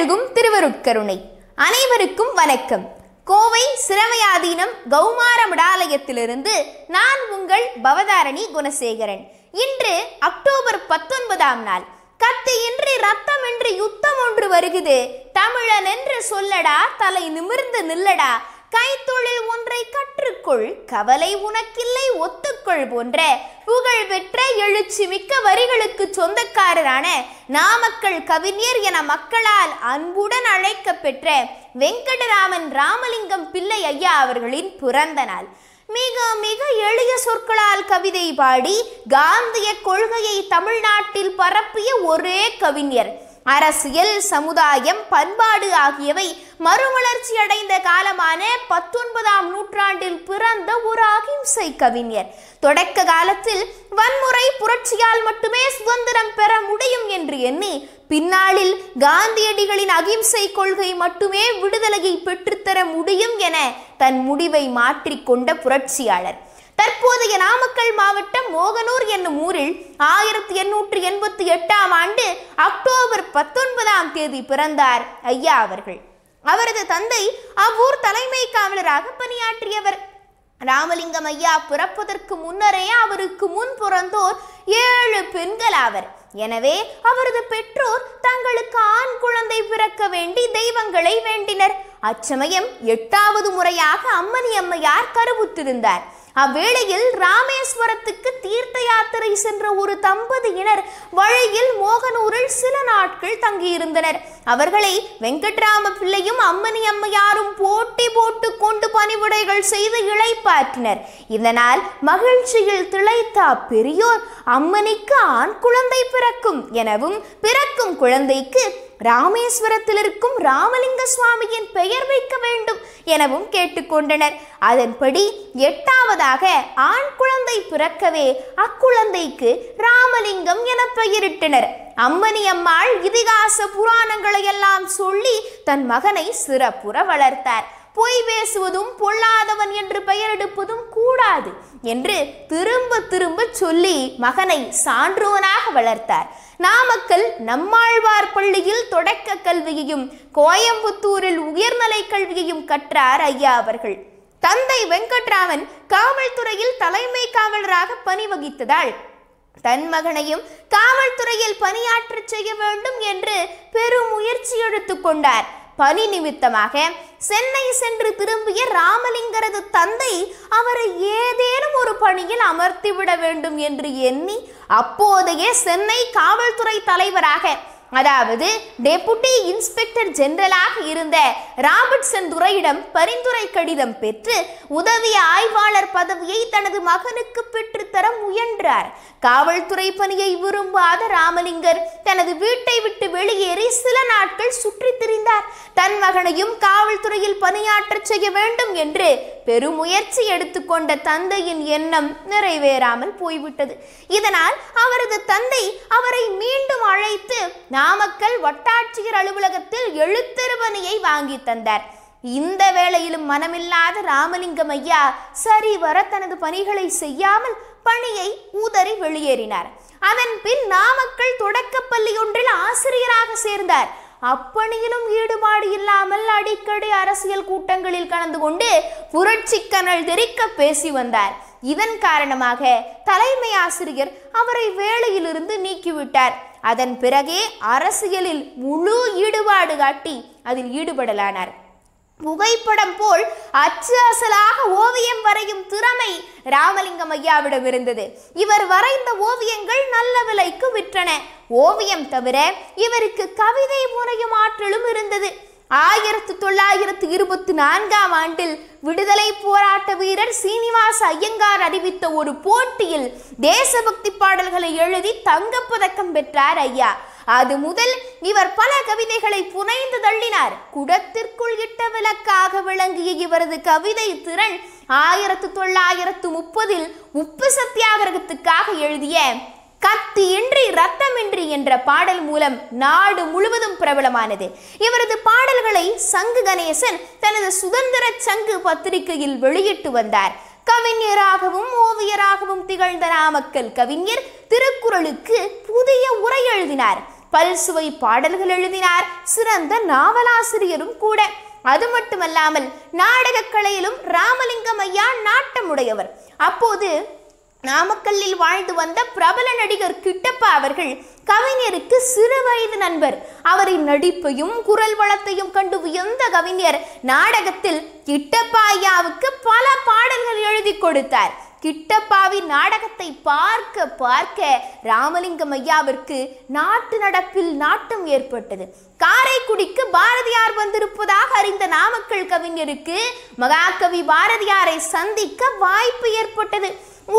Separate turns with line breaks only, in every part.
திகழ்கும் திருவருட்கருணை அனைவருக்கும் வணக்கம் கோவை சிரமயாதீனம் கௌமார மடாலயத்திலிருந்து நான் உங்கள் பவதாரணி குணசேகரன் இன்று அக்டோபர் பத்தொன்பதாம் நாள் கத்தியின்றி என்று யுத்தம் ஒன்று வருகிறது தமிழன் என்று சொல்லடா தலை நிமிர்ந்து நில்லடா கை ஒத்துக்கொள் கவலை உனக்கில்லை ஒத்துக்கொள் போன்ற பெற்ற எழுச்சி மிக்க வரிகளுக்கு சொந்தக்காரரான நாமக்கல் கவிஞர் என மக்களால் அன்புடன் அழைக்கப்பெற்ற வெங்கடராமன் ராமலிங்கம் பிள்ளை ஐயா அவர்களின் பிறந்த நாள் மிக மிக எளிய சொற்களால் கவிதை பாடி காந்திய கொள்கையை தமிழ்நாட்டில் பரப்பிய ஒரே கவிஞர் அரசியல் சமுதாயம் பண்பாடு ஆகியவை மறுமலர்ச்சி அடைந்த காலமான பத்தொன்பதாம் நூற்றாண்டில் பிறந்த ஒரு அகிம்சை கவிஞர் தொடக்க காலத்தில் வன்முறை புரட்சியால் மட்டுமே சுதந்திரம் பெற முடியும் என்று எண்ணி பின்னாளில் காந்தியடிகளின் அகிம்சை கொள்கை மட்டுமே விடுதலையை பெற்றுத்தர முடியும் என தன் முடிவை மாற்றிக்கொண்ட புரட்சியாளர் தற்போதைய நாமக்கல் மாவட்டம் மோகனூர் என்னும் ஊரில் ஆயிரத்தி எண்ணூற்று எண்பத்தி எட்டாம் ஆண்டு அக்டோபர் பத்தொன்பதாம் தேதி பிறந்தார் ஐயா அவர்கள் அவரது தந்தை அவ்வூர் தலைமை காவலராக பணியாற்றியவர் ராமலிங்கம் ஐயா பிறப்பதற்கு முன்னரே அவருக்கு முன் பிறந்தோர் ஏழு பெண்கள் ஆவர் எனவே அவரது பெற்றோர் தங்களுக்கு ஆண் குழந்தை பிறக்க வேண்டி தெய்வங்களை வேண்டினர் அச்சமயம் எட்டாவது முறையாக அம்மணி அம்மையார் கருவுத்திருந்தார் அவ்வேளையில் ராமேஸ்வரத்துக்கு தீர்த்த யாத்திரை சென்ற ஒரு தம்பதியினர் வழியில் மோகனூரில் சில நாட்கள் தங்கியிருந்தனர் அவர்களை வெங்கட்ராம பிள்ளையும் அம்மனி அம்மையாரும் போட்டி போட்டு கொண்டு பணிவிடைகள் செய்து இழைப்பாற்றினர் இதனால் மகிழ்ச்சியில் திளைத்த பெரியோர் அம்மனிக்கு ஆண் குழந்தை பிறக்கும் எனவும் பிறக்கும் குழந்தைக்கு ராமேஸ்வரத்தில் இருக்கும் ராமலிங்க சுவாமியின் பெயர் வைக்க வேண்டும் எனவும் கேட்டுக்கொண்டனர் அதன்படி எட்டாவதாக ஆண் குழந்தை பிறக்கவே அக்குழந்தைக்கு ராமலிங்கம் என பெயரிட்டனர் அம்மணி அம்மாள் இதிகாச புராணங்களை எல்லாம் சொல்லி தன் மகனை சிறப்புற வளர்த்தார் பொய் பேசுவதும் பொல்லாதவன் என்று பெயரெடுப்பதும் கூடாது என்று திரும்ப திரும்ப சொல்லி மகனை சான்றுவனாக வளர்த்தார் நாமக்கல் நம்மாழ்வார் பள்ளியில் தொடக்க கல்வியையும் கோயம்புத்தூரில் உயர்நிலை கல்வியையும் கற்றார் ஐயா அவர்கள் தந்தை வெங்கட்ராமன் காவல்துறையில் தலைமை காவலராக பணி வகித்ததால் தன் மகனையும் காவல்துறையில் பணியாற்றச் செய்ய வேண்டும் என்று பெரும் முயற்சி எடுத்துக்கொண்டார் பணி நிமித்தமாக சென்னை சென்று திரும்பிய ராமலிங்கரது தந்தை அவரை ஏதேனும் ஒரு பணியில் அமர்த்திவிட வேண்டும் என்று எண்ணி அப்போதைய சென்னை காவல்துறை தலைவராக அதாவது டெபுட்டி இன்ஸ்பெக்டர் ஜெனரலாக இருந்த ராபர்ட்சன் துறையிடம் பரிந்துரை கடிதம் பெற்று உதவி ஆய்வாளர் பதவியை தனது மகனுக்கு பெற்றுத்தர முயன்றார் காவல்துறை பணியை விரும்பாத ராமலிங்கர் தனது வீட்டை விட்டு வெளியேறி சில நாட்கள் சுற்றி திரிந்தார் தன் மகனையும் காவல்துறையில் பணியாற்ற செய்ய வேண்டும் என்று பெருமுயற்சி எடுத்துக்கொண்ட தந்தையின் எண்ணம் நிறைவேறாமல் போய்விட்டது இதனால் அவரது தந்தை அவரை மீண்டும் அழைத்து நாமக்கல் வட்டாட்சியர் அலுவலகத்தில் எழுத்தெருவனையை வாங்கி தந்தார் இந்த வேளையிலும் மனமில்லாத ராமலிங்கம் ஐயா வர தனது பணிகளை செய்யாமல் பணியை ஊதறி வெளியேறினார் அதன் பின் நாமக்கல் தொடக்கப்பள்ளி ஒன்றில் ஆசிரியராக சேர்ந்தார் அப்பணியிலும் ஈடுபாடு இல்லாமல் அடிக்கடி அரசியல் கூட்டங்களில் கலந்து கொண்டு புரட்சி கனல் தெரிக்க பேசி வந்தார் இதன் காரணமாக தலைமை ஆசிரியர் அவரை வேலையிலிருந்து நீக்கிவிட்டார் அதன் பிறகே அரசியலில் முழு ஈடுபாடு காட்டி அதில் ஈடுபடலானார் புகைப்படம் போல் அச்சு அசலாக ஓவியம் வரையும் திறமை ராமலிங்கம் ஐயாவிடம் இருந்தது இவர் வரைந்த ஓவியங்கள் நல்ல விலைக்கு விற்றன ஓவியம் தவிர இவருக்கு கவிதை முறையும் ஆற்றலும் இருந்தது ஆயிரத்து தொள்ளாயிரத்து இருபத்தி நான்காம் ஆண்டில் விடுதலை போராட்ட வீரர் சீனிவாச ஐயங்கார் அறிவித்த ஒரு போட்டியில் தேசபக்தி பாடல்களை எழுதி தங்கப்பதக்கம் பெற்றார் ஐயா அது முதல் இவர் பல கவிதைகளை புனைந்து தள்ளினார் குடத்திற்குள் இட்ட விளக்காக விளங்கிய இவரது கவிதை திறன் ஆயிரத்து தொள்ளாயிரத்து முப்பதில் உப்பு சத்தியாகிரகத்துக்காக எழுதிய கத்தி இன்றி ரத்தமின்றி என்ற பாடல் மூலம் நாடு முழுவதும் பிரபலமானது இவரது பாடல்களை சங்கு கணேசன் தனது சுதந்திர சங்கு பத்திரிகையில் வெளியிட்டு வந்தார் கவிஞராகவும் ஓவியராகவும் திகழ்ந்த நாமக்கல் கவிஞர் திருக்குறளுக்கு புதிய உரை எழுதினார் பல்சுவை பாடல்கள் எழுதினார் சிறந்த நாவலாசிரியரும் கூட அது மட்டுமல்லாமல் நாடகக் கலையிலும் ராமலிங்கம் ஐயா நாட்டமுடையவர் அப்போது நாமக்கல்லில் வாழ்ந்து வந்த பிரபல நடிகர் கிட்டப்பா அவர்கள் கவிஞருக்கு சிறு வயது நண்பர் அவரின் நடிப்பையும் குரல் வளத்தையும் கண்டு வியந்த கவிஞர் நாடகத்தில் கிட்டப்பா ஐயாவுக்கு பல பாடல்கள் எழுதி கொடுத்தார் கிட்டப்பாவின் நாடகத்தை பார்க்க பார்க்க ராமலிங்கம் ஐயாவிற்கு நாட்டு நடப்பில் நாட்டம் ஏற்பட்டது காரைக்குடிக்கு பாரதியார் வந்திருப்பதாக அறிந்த நாமக்கல் கவிஞருக்கு மகாகவி பாரதியாரை சந்திக்க வாய்ப்பு ஏற்பட்டது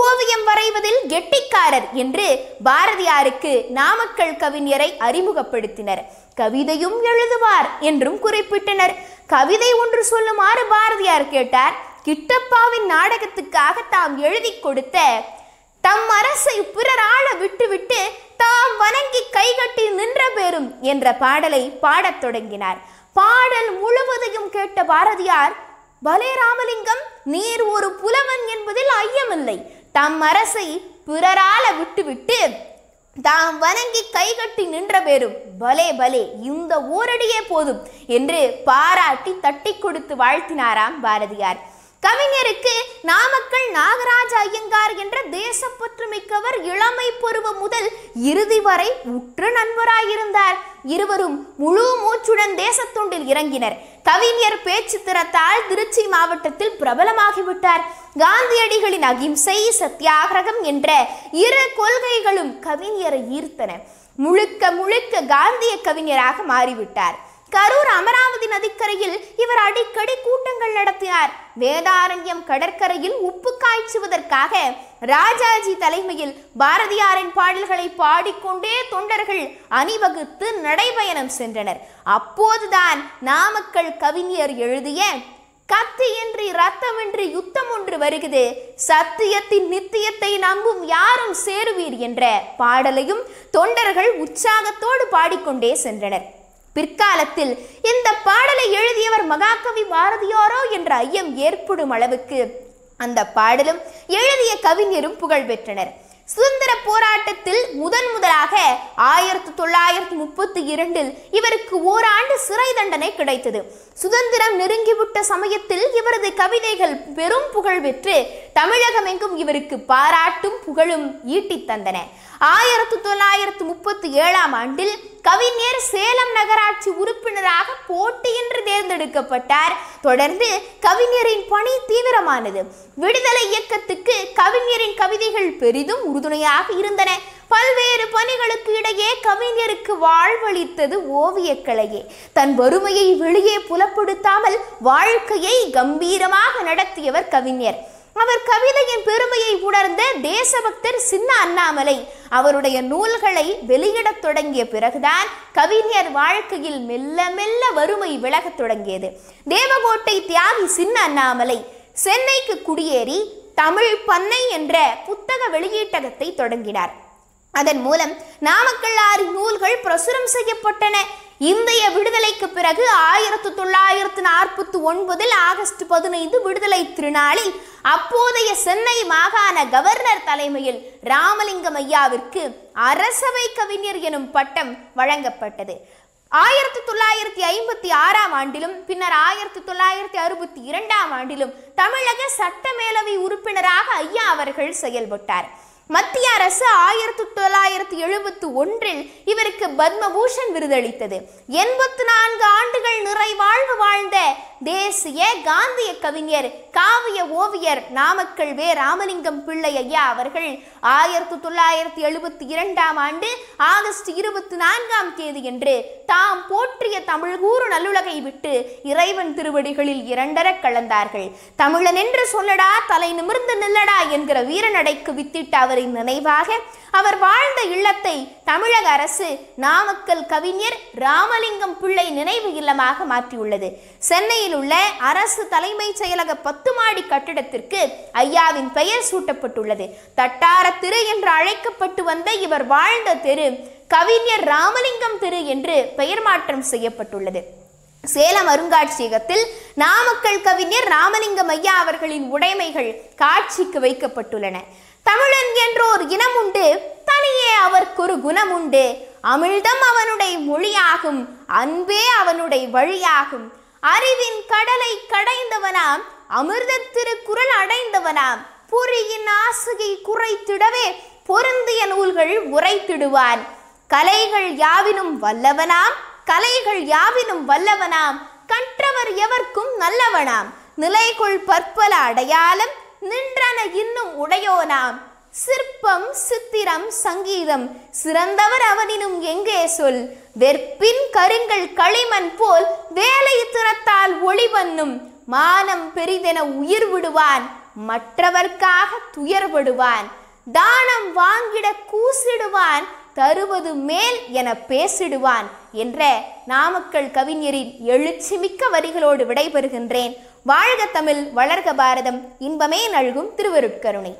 ஓவியம் வரைவதில் கெட்டிக்காரர் என்று பாரதியாருக்கு நாமக்கல் கவிஞரை அறிமுகப்படுத்தினர் கவிதையும் எழுதுவார் என்றும் குறிப்பிட்டனர் கவிதை ஒன்று சொல்லுமாறு பாரதியார் கேட்டார் கிட்டப்பாவின் நாடகத்துக்காக தாம் எழுதி கொடுத்த தம் அரசை பிறர் விட்டுவிட்டு தாம் வணங்கி கைகட்டி நின்ற பெறும் என்ற பாடலை பாடத் தொடங்கினார் பாடல் முழுவதையும் கேட்ட பாரதியார் பலே ராமலிங்கம் நீர் ஒரு புலவன் என்பதில் ஐயமில்லை தம் அரசை பிறரால விட்டுவிட்டு தாம் வணங்கி கைகட்டி நின்ற பேரும் பலே பலே இந்த ஊரடியே போதும் என்று பாராட்டி தட்டி கொடுத்து வாழ்த்தினாராம் பாரதியார் கவிஞருக்கு நாமக்கல் நாகராஜ ஐயங்கார் என்ற தேசப்பற்று மிக்கவர் இளமை பருவம் முதல் இறுதி வரை உற்று நண்பராயிருந்தார் இருவரும் முழு மூச்சுடன் தேசத்துண்டில் இறங்கினர் கவிஞர் பேச்சு திறத்தால் திருச்சி மாவட்டத்தில் பிரபலமாகிவிட்டார் காந்தியடிகளின் அகிம்சை சத்தியாகிரகம் என்ற இரு கொள்கைகளும் கவிஞரை ஈர்த்தன முழுக்க முழுக்க காந்திய கவிஞராக மாறிவிட்டார் கரூர் அமராவதி நதிக்கரையில் இவர் அடிக்கடி கூட்ட விழாக்கள் நடத்தினார் வேதாரண்யம் கடற்கரையில் உப்பு காய்ச்சுவதற்காக ராஜாஜி தலைமையில் பாரதியாரின் பாடல்களை பாடிக்கொண்டே தொண்டர்கள் அணிவகுத்து நடைபயணம் சென்றனர் அப்போதுதான் நாமக்கல் கவிஞர் எழுதிய கத்தியின்றி ரத்தமின்றி யுத்தம் ஒன்று வருகிறது சத்தியத்தின் நித்தியத்தை நம்பும் யாரும் சேருவீர் என்ற பாடலையும் தொண்டர்கள் உற்சாகத்தோடு பாடிக்கொண்டே சென்றனர் பிற்காலத்தில் இந்த பாடலை எழுதியவர் மகாகவி பாரதியாரோ என்ற ஐயம் ஏற்படும் அளவுக்கு அந்த பாடலும் எழுதிய கவிஞரும் புகழ் பெற்றனர் சுதந்திர போராட்டத்தில் முதன் முதலாக ஆயிரத்தி தொள்ளாயிரத்தி முப்பத்தி இரண்டில் இவருக்கு ஓராண்டு சிறை தண்டனை கிடைத்தது சுதந்திரம் நெருங்கிவிட்ட சமயத்தில் இவரது கவிதைகள் பெரும் புகழ் பெற்று தமிழகம் எங்கும் இவருக்கு பாராட்டும் புகழும் ஈட்டித் தந்தன ஆயிரத்தி தொள்ளாயிரத்தி முப்பத்தி ஏழாம் ஆண்டில் கவிஞர் சேலம் நகராட்சி உறுப்பினராக போட்டியின்றி தேர்ந்தெடுக்கப்பட்டார் தொடர்ந்து கவிஞரின் பணி தீவிரமானது விடுதலை இயக்கத்துக்கு கவிஞரின் கவிதைகள் பெரிதும் உறுதுணையாக இருந்தன பல்வேறு பணிகளுக்கு இடையே கவிஞருக்கு வாழ்வளித்தது ஓவியக்கலையே தன் வறுமையை வெளியே புலப்படுத்தாமல் வாழ்க்கையை கம்பீரமாக நடத்தியவர் கவிஞர் அவர் கவிதையின் பெருமையை உணர்ந்த தேசபக்தர் சின்ன அண்ணாமலை அவருடைய நூல்களை வெளியிடத் தொடங்கிய பிறகுதான் கவிஞர் வாழ்க்கையில் மெல்ல மெல்ல வறுமை விலகத் தொடங்கியது தேவகோட்டை தியாகி சின்ன அண்ணாமலை சென்னைக்கு குடியேறி தமிழ் பண்ணை என்ற புத்தக வெளியீட்டகத்தை தொடங்கினார் அதன் மூலம் நாமக்கல் ஆறு நூல்கள் பிரசுரம் செய்யப்பட்டன இந்திய விடுதலைக்கு பிறகு ஆயிரத்தி தொள்ளாயிரத்து நாற்பத்தி ஒன்பதில் ஆகஸ்ட் பதினைந்து விடுதலை திருநாளில் அப்போதைய சென்னை மாகாண கவர்னர் தலைமையில் ராமலிங்கம் ஐயாவிற்கு அரசவை கவிஞர் எனும் பட்டம் வழங்கப்பட்டது ஆயிரத்தி தொள்ளாயிரத்தி ஐம்பத்தி ஆறாம் ஆண்டிலும் பின்னர் ஆயிரத்தி தொள்ளாயிரத்தி அறுபத்தி இரண்டாம் ஆண்டிலும் தமிழக சட்டமேலவை உறுப்பினராக ஐயா அவர்கள் செயல்பட்டார் மத்திய அரசு ஆயிரத்தி தொள்ளாயிரத்தி எழுபத்தி ஒன்றில் இவருக்கு பத்மபூஷன் விருதளித்தது எண்பத்தி நான்கு ஆண்டுகள் நிறைவாழ்வு வாழ்ந்த தேசிய காந்திய கவிஞர் காவிய ஓவியர் நாமக்கல் வே ராமலிங்கம் பிள்ளை ஐயா அவர்கள் ஆயிரத்தி தொள்ளாயிரத்தி எழுபத்தி இரண்டாம் ஆண்டு ஆகஸ்ட் இருபத்தி நான்காம் தேதி என்று தாம் போற்றிய தமிழ்கூறு நல்லுலகை விட்டு இறைவன் திருவடிகளில் இரண்டர கலந்தார்கள் தமிழன் என்று சொல்லடா தலை நிமிர்ந்து நில்லடா என்கிற வீரநடைக்கு வித்திட்ட அவர் அவரின் நினைவாக அவர் வாழ்ந்த இல்லத்தை தமிழக அரசு நாமக்கல் கவிஞர் ராமலிங்கம் பிள்ளை நினைவு இல்லமாக மாற்றியுள்ளது சென்னையில் உள்ள அரசு தலைமைச் செயலக பத்து மாடி கட்டிடத்திற்கு ஐயாவின் பெயர் சூட்டப்பட்டுள்ளது தட்டார திரு என்று அழைக்கப்பட்டு வந்த இவர் வாழ்ந்த தெரு கவிஞர் ராமலிங்கம் திரு என்று பெயர் மாற்றம் செய்யப்பட்டுள்ளது சேலம் அருங்காட்சியகத்தில் நாமக்கல் கவிஞர் ராமலிங்கம் ஐயா அவர்களின் உடைமைகள் காட்சிக்கு வைக்கப்பட்டுள்ளன தமிழன் என்ற ஒரு இனம் உண்டு தனியே அவருக்கு ஒரு குணம் உண்டு அமிழ்தம் அவனுடைய மொழியாகும் அன்பே அவனுடைய வழியாகும் அறிவின் கடலை கடைந்தவனாம் அமிர்த திருக்குறள் அடைந்தவனாம் புரியின் ஆசையை குறைத்திடவே பொருந்திய நூல்கள் உரைத்திடுவான் கலைகள் யாவினும் வல்லவனாம் கலைகள் யாவினும் வல்லவனாம் கற்றவர் எவர்க்கும் நல்லவனாம் நிலைக்குள் பற்பல அடையாளம் நின்றன இன்னும் உடையோனாம் சிற்பம் சித்திரம் சங்கீதம் சிறந்தவர் அவனினும் எங்கே சொல் வெற்பின் கருங்கள் களிமண் போல் வேலை திறத்தால் ஒளிவன்னும் மானம் பெரிதென உயிர் விடுவான் மற்றவர்க்காக துயர்படுவான் தானம் வாங்கிட கூசிடுவான் தருவது மேல் என பேசிடுவான் என்ற நாமக்கல் கவிஞரின் எழுச்சி மிக்க வரிகளோடு விடைபெறுகின்றேன் வாழ்க தமிழ் வளர்க பாரதம் இன்பமே நல்கும் திருவருட்கருணை